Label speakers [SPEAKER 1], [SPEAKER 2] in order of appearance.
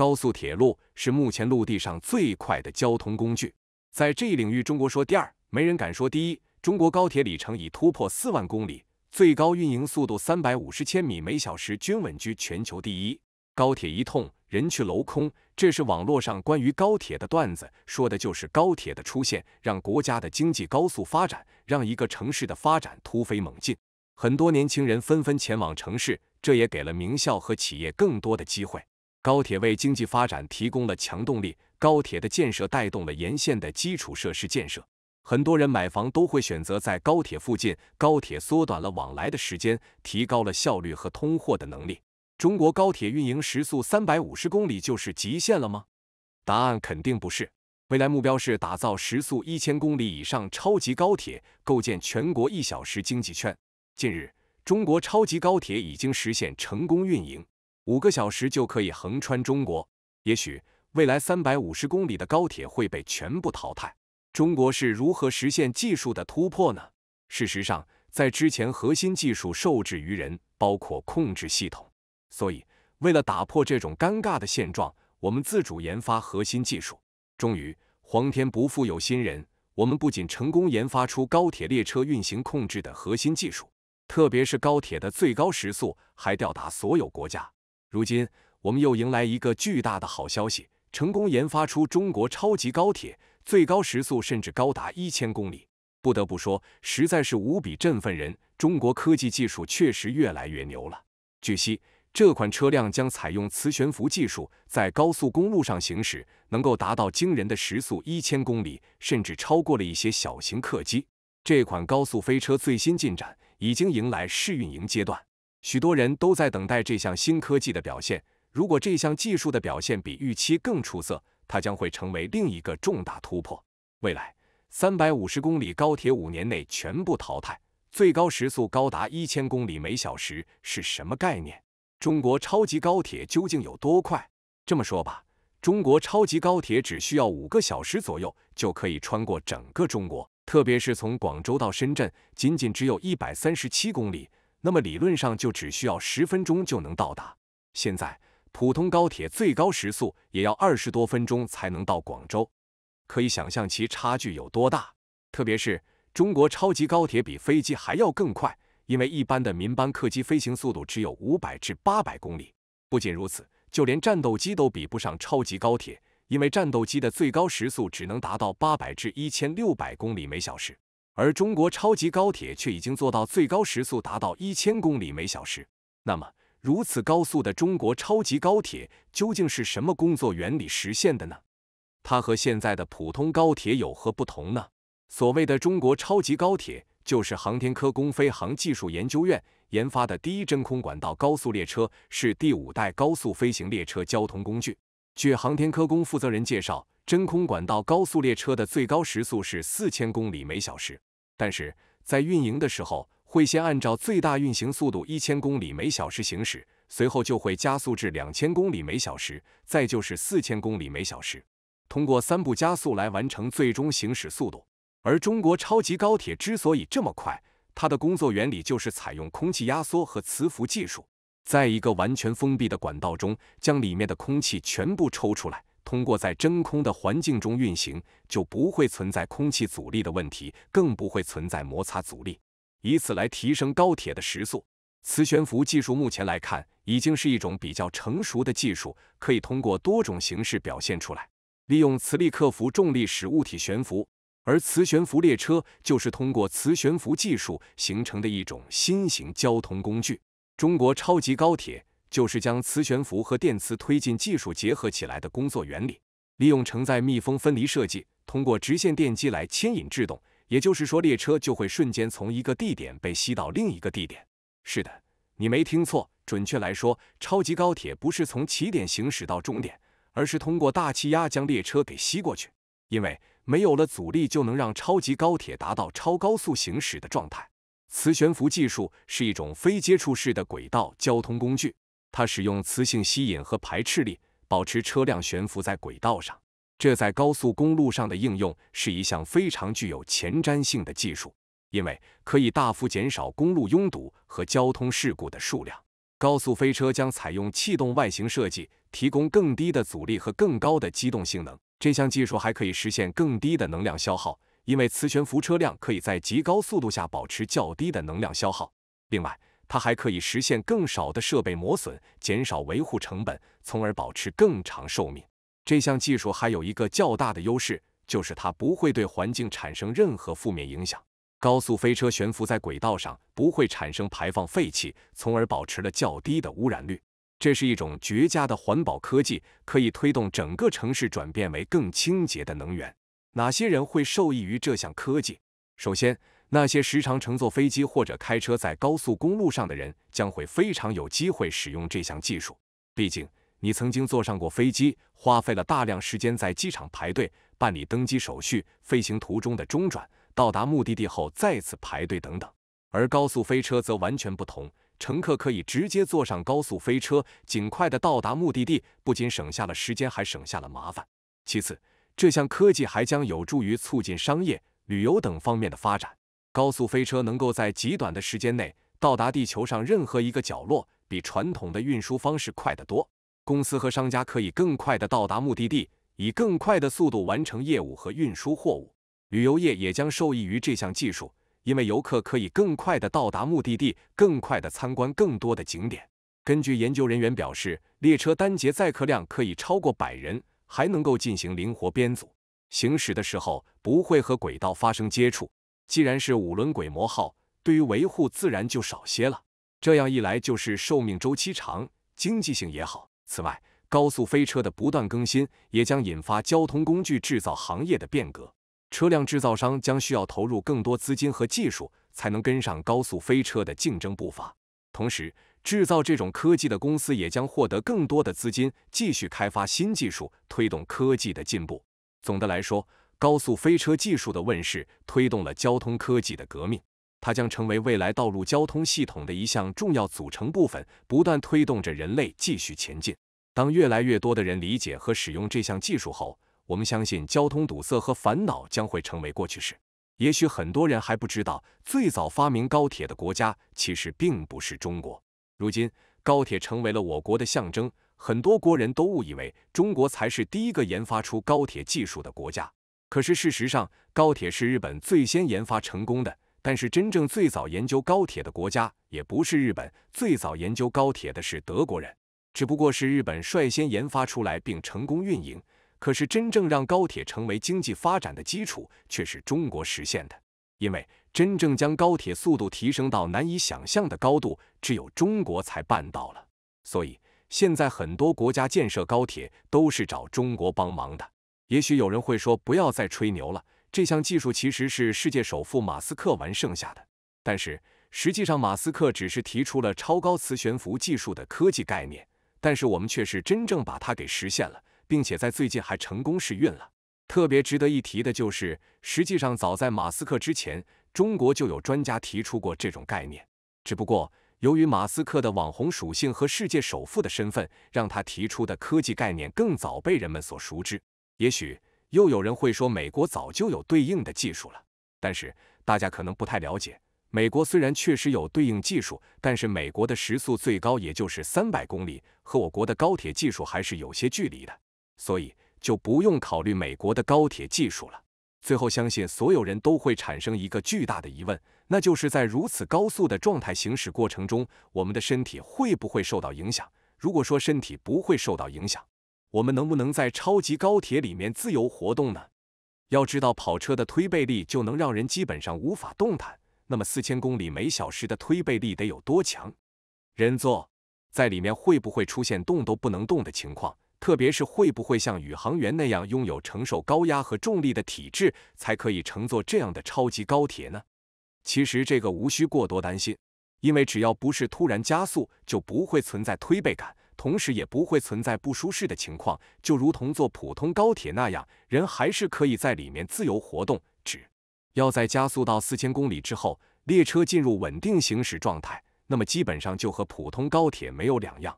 [SPEAKER 1] 高速铁路是目前陆地上最快的交通工具，在这一领域，中国说第二，没人敢说第一。中国高铁里程已突破四万公里，最高运营速度三百五十千米每小时，均稳居全球第一。高铁一通，人去楼空，这是网络上关于高铁的段子，说的就是高铁的出现让国家的经济高速发展，让一个城市的发展突飞猛进，很多年轻人纷纷前往城市，这也给了名校和企业更多的机会。高铁为经济发展提供了强动力，高铁的建设带动了沿线的基础设施建设。很多人买房都会选择在高铁附近。高铁缩短了往来的时间，提高了效率和通货的能力。中国高铁运营时速三百五十公里就是极限了吗？答案肯定不是。未来目标是打造时速一千公里以上超级高铁，构建全国一小时经济圈。近日，中国超级高铁已经实现成功运营。五个小时就可以横穿中国，也许未来三百五十公里的高铁会被全部淘汰。中国是如何实现技术的突破呢？事实上，在之前，核心技术受制于人，包括控制系统。所以，为了打破这种尴尬的现状，我们自主研发核心技术。终于，皇天不负有心人，我们不仅成功研发出高铁列车运行控制的核心技术，特别是高铁的最高时速，还吊打所有国家。如今，我们又迎来一个巨大的好消息，成功研发出中国超级高铁，最高时速甚至高达一千公里。不得不说，实在是无比振奋人。中国科技技术确实越来越牛了。据悉，这款车辆将采用磁悬浮技术，在高速公路上行驶，能够达到惊人的时速一千公里，甚至超过了一些小型客机。这款高速飞车最新进展已经迎来试运营阶段。许多人都在等待这项新科技的表现。如果这项技术的表现比预期更出色，它将会成为另一个重大突破。未来三百五十公里高铁五年内全部淘汰，最高时速高达一千公里每小时，是什么概念？中国超级高铁究竟有多快？这么说吧，中国超级高铁只需要五个小时左右就可以穿过整个中国，特别是从广州到深圳，仅仅只有一百三十七公里。那么理论上就只需要十分钟就能到达。现在普通高铁最高时速也要二十多分钟才能到广州，可以想象其差距有多大。特别是中国超级高铁比飞机还要更快，因为一般的民班客机飞行速度只有五百至八百公里。不仅如此，就连战斗机都比不上超级高铁，因为战斗机的最高时速只能达到八百至一千六百公里每小时。而中国超级高铁却已经做到最高时速达到一千公里每小时。那么，如此高速的中国超级高铁究竟是什么工作原理实现的呢？它和现在的普通高铁有何不同呢？所谓的中国超级高铁，就是航天科工飞航技术研究院研发的第一真空管道高速列车，是第五代高速飞行列车交通工具。据航天科工负责人介绍，真空管道高速列车的最高时速是四千公里每小时。但是在运营的时候，会先按照最大运行速度一千公里每小时行驶，随后就会加速至两千公里每小时，再就是四千公里每小时，通过三步加速来完成最终行驶速度。而中国超级高铁之所以这么快，它的工作原理就是采用空气压缩和磁浮技术，在一个完全封闭的管道中，将里面的空气全部抽出来。通过在真空的环境中运行，就不会存在空气阻力的问题，更不会存在摩擦阻力，以此来提升高铁的时速。磁悬浮技术目前来看，已经是一种比较成熟的技术，可以通过多种形式表现出来，利用磁力克服重力使物体悬浮。而磁悬浮列车就是通过磁悬浮技术形成的一种新型交通工具。中国超级高铁。就是将磁悬浮和电磁推进技术结合起来的工作原理，利用承载密封分离设计，通过直线电机来牵引制动，也就是说列车就会瞬间从一个地点被吸到另一个地点。是的，你没听错，准确来说，超级高铁不是从起点行驶到终点，而是通过大气压将列车给吸过去。因为没有了阻力，就能让超级高铁达到超高速行驶的状态。磁悬浮技术是一种非接触式的轨道交通工具。它使用磁性吸引和排斥力保持车辆悬浮在轨道上，这在高速公路上的应用是一项非常具有前瞻性的技术，因为可以大幅减少公路拥堵和交通事故的数量。高速飞车将采用气动外形设计，提供更低的阻力和更高的机动性能。这项技术还可以实现更低的能量消耗，因为磁悬浮车辆可以在极高速度下保持较低的能量消耗。另外，它还可以实现更少的设备磨损，减少维护成本，从而保持更长寿命。这项技术还有一个较大的优势，就是它不会对环境产生任何负面影响。高速飞车悬浮在轨道上，不会产生排放废气，从而保持了较低的污染率。这是一种绝佳的环保科技，可以推动整个城市转变为更清洁的能源。哪些人会受益于这项科技？首先，那些时常乘坐飞机或者开车在高速公路上的人将会非常有机会使用这项技术。毕竟，你曾经坐上过飞机，花费了大量时间在机场排队办理登机手续、飞行途中的中转、到达目的地后再次排队等等。而高速飞车则完全不同，乘客可以直接坐上高速飞车，尽快的到达目的地，不仅省下了时间，还省下了麻烦。其次，这项科技还将有助于促进商业、旅游等方面的发展。高速飞车能够在极短的时间内到达地球上任何一个角落，比传统的运输方式快得多。公司和商家可以更快的到达目的地，以更快的速度完成业务和运输货物。旅游业也将受益于这项技术，因为游客可以更快的到达目的地，更快的参观更多的景点。根据研究人员表示，列车单节载客量可以超过百人，还能够进行灵活编组。行驶的时候不会和轨道发生接触。既然是五轮轨模号，对于维护自然就少些了。这样一来，就是寿命周期长，经济性也好。此外，高速飞车的不断更新，也将引发交通工具制造行业的变革。车辆制造商将需要投入更多资金和技术，才能跟上高速飞车的竞争步伐。同时，制造这种科技的公司也将获得更多的资金，继续开发新技术，推动科技的进步。总的来说，高速飞车技术的问世，推动了交通科技的革命。它将成为未来道路交通系统的一项重要组成部分，不断推动着人类继续前进。当越来越多的人理解和使用这项技术后，我们相信交通堵塞和烦恼将会成为过去式。也许很多人还不知道，最早发明高铁的国家其实并不是中国。如今，高铁成为了我国的象征，很多国人都误以为中国才是第一个研发出高铁技术的国家。可是事实上，高铁是日本最先研发成功的。但是真正最早研究高铁的国家也不是日本，最早研究高铁的是德国人，只不过是日本率先研发出来并成功运营。可是真正让高铁成为经济发展的基础，却是中国实现的。因为真正将高铁速度提升到难以想象的高度，只有中国才办到了。所以现在很多国家建设高铁都是找中国帮忙的。也许有人会说，不要再吹牛了，这项技术其实是世界首富马斯克玩剩下的。但是实际上，马斯克只是提出了超高磁悬浮技术的科技概念，但是我们却是真正把它给实现了，并且在最近还成功试运了。特别值得一提的就是，实际上早在马斯克之前，中国就有专家提出过这种概念，只不过由于马斯克的网红属性和世界首富的身份，让他提出的科技概念更早被人们所熟知。也许又有人会说，美国早就有对应的技术了。但是大家可能不太了解，美国虽然确实有对应技术，但是美国的时速最高也就是三百公里，和我国的高铁技术还是有些距离的。所以就不用考虑美国的高铁技术了。最后，相信所有人都会产生一个巨大的疑问，那就是在如此高速的状态行驶过程中，我们的身体会不会受到影响？如果说身体不会受到影响，我们能不能在超级高铁里面自由活动呢？要知道，跑车的推背力就能让人基本上无法动弹，那么四千公里每小时的推背力得有多强？人坐在里面会不会出现动都不能动的情况？特别是会不会像宇航员那样拥有承受高压和重力的体质，才可以乘坐这样的超级高铁呢？其实这个无需过多担心，因为只要不是突然加速，就不会存在推背感。同时也不会存在不舒适的情况，就如同坐普通高铁那样，人还是可以在里面自由活动。只要在加速到四千公里之后，列车进入稳定行驶状态，那么基本上就和普通高铁没有两样。